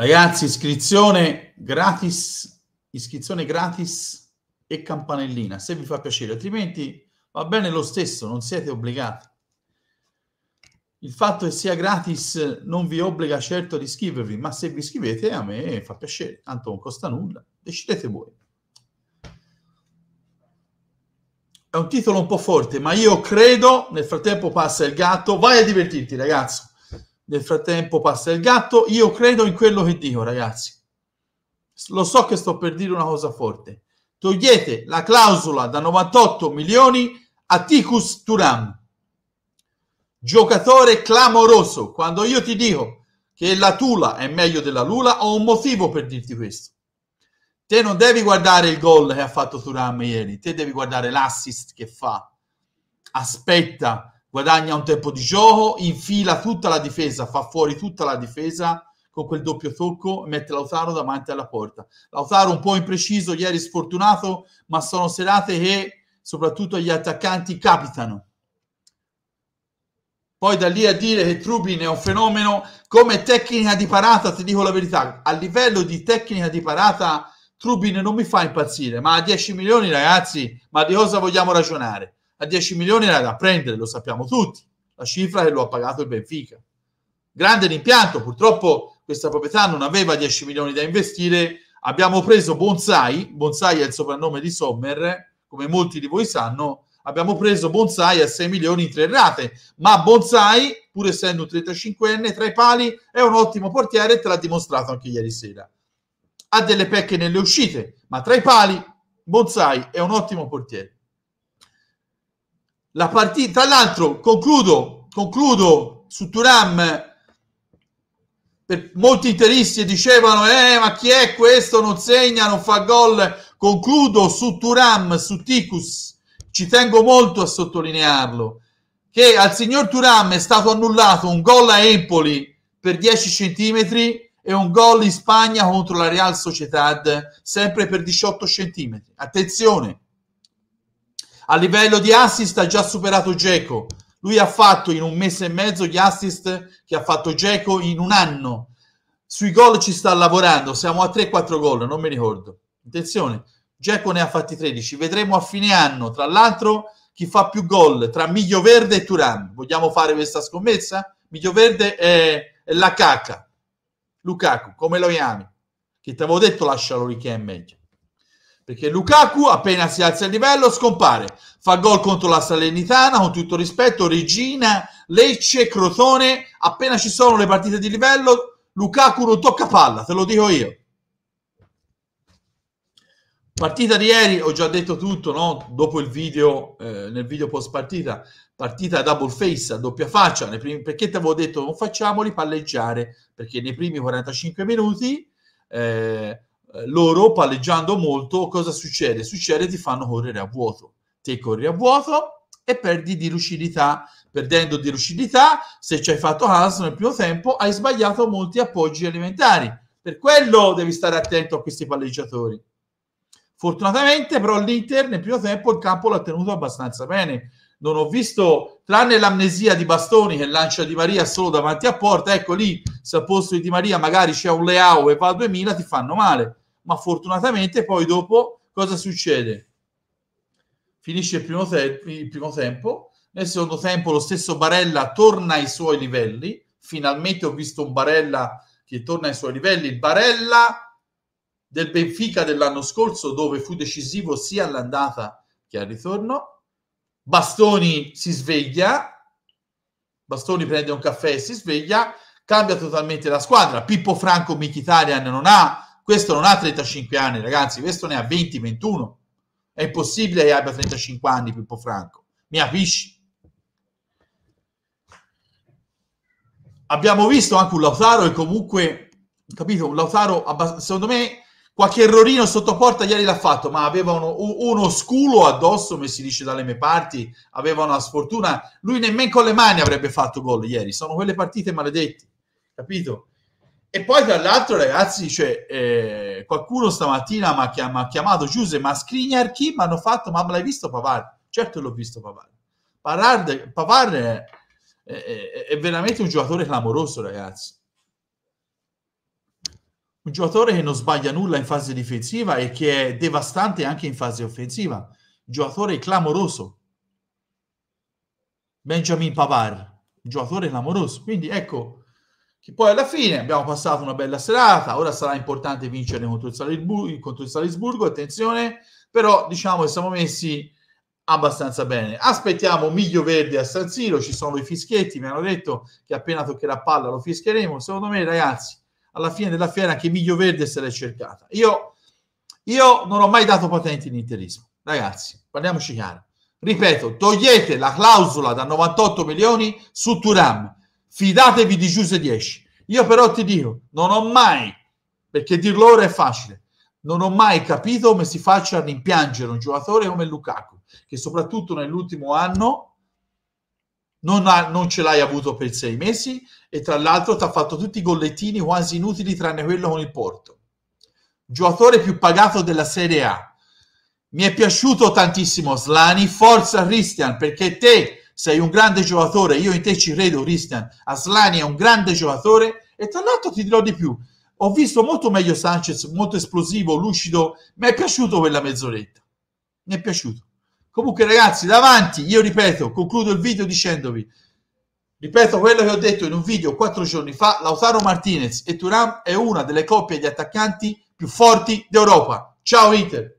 Ragazzi, iscrizione gratis, iscrizione gratis e campanellina, se vi fa piacere, altrimenti va bene lo stesso, non siete obbligati. Il fatto che sia gratis non vi obbliga certo ad iscrivervi, ma se vi iscrivete a me fa piacere, tanto non costa nulla, decidete voi. È un titolo un po' forte, ma io credo, nel frattempo passa il gatto, vai a divertirti ragazzi. Nel frattempo passa il gatto. Io credo in quello che dico, ragazzi. Lo so che sto per dire una cosa forte. Togliete la clausola da 98 milioni a Ticus Turam. Giocatore clamoroso. Quando io ti dico che la Tula è meglio della Lula, ho un motivo per dirti questo. Te non devi guardare il gol che ha fatto Turam ieri, te devi guardare l'assist che fa. Aspetta guadagna un tempo di gioco, infila tutta la difesa, fa fuori tutta la difesa con quel doppio tocco e mette Lautaro davanti alla porta. Lautaro un po' impreciso, ieri sfortunato, ma sono serate che soprattutto agli attaccanti capitano. Poi da lì a dire che Trubin è un fenomeno come tecnica di parata, ti dico la verità, a livello di tecnica di parata Trubin non mi fa impazzire, ma a 10 milioni ragazzi, ma di cosa vogliamo ragionare? a 10 milioni era da prendere, lo sappiamo tutti, la cifra che lo ha pagato il Benfica. Grande l'impianto, purtroppo questa proprietà non aveva 10 milioni da investire, abbiamo preso Bonsai, Bonsai è il soprannome di Sommer, come molti di voi sanno, abbiamo preso Bonsai a 6 milioni in tre rate, ma Bonsai, pur essendo un 35enne, tra i pali è un ottimo portiere e te l'ha dimostrato anche ieri sera. Ha delle pecche nelle uscite, ma tra i pali Bonsai è un ottimo portiere la partita, tra l'altro concludo, concludo su Turam, per molti interisti dicevano eh, ma chi è questo, non segna, non fa gol, concludo su Turam, su Ticus, ci tengo molto a sottolinearlo, che al signor Turam è stato annullato un gol a Empoli per 10 centimetri e un gol in Spagna contro la Real Sociedad sempre per 18 centimetri. Attenzione! A livello di assist ha già superato Geco. Lui ha fatto in un mese e mezzo gli assist che ha fatto Geco in un anno. Sui gol ci sta lavorando, siamo a 3-4 gol, non mi ricordo. Attenzione, Geco ne ha fatti 13. Vedremo a fine anno, tra l'altro, chi fa più gol tra Miglio Verde e Turan. Vogliamo fare questa scommessa? Miglio Verde è, è la cacca. Lukaku, come lo chiami? Che ti avevo detto lascialo lì che è meglio. Perché Lukaku appena si alza il livello scompare, fa gol contro la Salernitana, con tutto rispetto, Regina, Lecce, Crotone, appena ci sono le partite di livello, Lukaku non tocca palla, te lo dico io. Partita di ieri, ho già detto tutto, no? Dopo il video, eh, nel video post partita, partita a double face, a doppia faccia, primi, perché ti avevo detto non facciamoli palleggiare, perché nei primi 45 minuti eh, eh, loro palleggiando molto, cosa succede? Succede ti fanno correre a vuoto. Te corri a vuoto e perdi di lucidità. Perdendo di lucidità, se ci hai fatto caso nel primo tempo, hai sbagliato molti appoggi alimentari. Per quello devi stare attento a questi palleggiatori. Fortunatamente, però, l'Inter nel primo tempo il campo l'ha tenuto abbastanza bene. Non ho visto, tranne l'amnesia di Bastoni che lancia Di Maria solo davanti a porta, ecco lì, se al posto di Di Maria magari c'è un Leao e va a 2000, ti fanno male ma fortunatamente poi dopo cosa succede? Finisce il primo, te- il primo tempo, nel secondo tempo lo stesso Barella torna ai suoi livelli, finalmente ho visto un Barella che torna ai suoi livelli, il Barella del Benfica dell'anno scorso dove fu decisivo sia all'andata che al ritorno. Bastoni si sveglia, Bastoni prende un caffè e si sveglia, cambia totalmente la squadra. Pippo Franco Michitarian non ha questo non ha 35 anni, ragazzi, questo ne ha 20-21. È impossibile che abbia 35 anni, Pippo Franco. Mi capisci? Abbiamo visto anche un Lautaro e comunque, capito, un Lautaro, abbast- secondo me, qualche errorino sotto porta ieri l'ha fatto, ma aveva uno sculo addosso, come si dice dalle mie parti, aveva una sfortuna, lui nemmeno con le mani avrebbe fatto gol ieri, sono quelle partite maledette, capito? E poi tra l'altro, ragazzi, cioè, eh, qualcuno stamattina mi ha chiam- chiamato Giuseppe, ma Skriniar chi? Mi hanno fatto, ma l'hai visto Pavard? Certo l'ho visto Pavard. Pavard, Pavard è, è, è, veramente un giocatore clamoroso, ragazzi. Un giocatore che non sbaglia nulla in fase difensiva e che è devastante anche in fase offensiva. Un giocatore clamoroso. Benjamin Pavard, un giocatore clamoroso. Quindi ecco che poi alla fine abbiamo passato una bella serata, ora sarà importante vincere contro il Salisburgo, contro il Salisburgo attenzione, però diciamo che siamo messi abbastanza bene. Aspettiamo Miglio Verde a San Siro, ci sono i fischietti, mi hanno detto che appena toccherà palla lo fischieremo, secondo me ragazzi, alla fine della fiera anche Miglio Verde se l'è cercata. Io, io non ho mai dato patenti in interismo, ragazzi, parliamoci chiaro. Ripeto, togliete la clausola da 98 milioni su Turam fidatevi di Giuse 10. Io però ti dico, non ho mai, perché dirlo ora è facile, non ho mai capito come si faccia a rimpiangere un giocatore come Lukaku, che soprattutto nell'ultimo anno non, ha, non ce l'hai avuto per sei mesi e tra l'altro ti ha fatto tutti i gollettini quasi inutili tranne quello con il Porto. Giocatore più pagato della Serie A. Mi è piaciuto tantissimo Slani, forza Christian, perché te sei un grande giocatore, io in te ci credo Christian, Aslani è un grande giocatore e tra l'altro ti dirò di più, ho visto molto meglio Sanchez, molto esplosivo, lucido, mi è piaciuto quella mezz'oretta, mi è piaciuto. Comunque ragazzi, davanti, io ripeto, concludo il video dicendovi, ripeto quello che ho detto in un video quattro giorni fa, Lautaro Martinez e Turam è una delle coppie di attaccanti più forti d'Europa. Ciao Inter!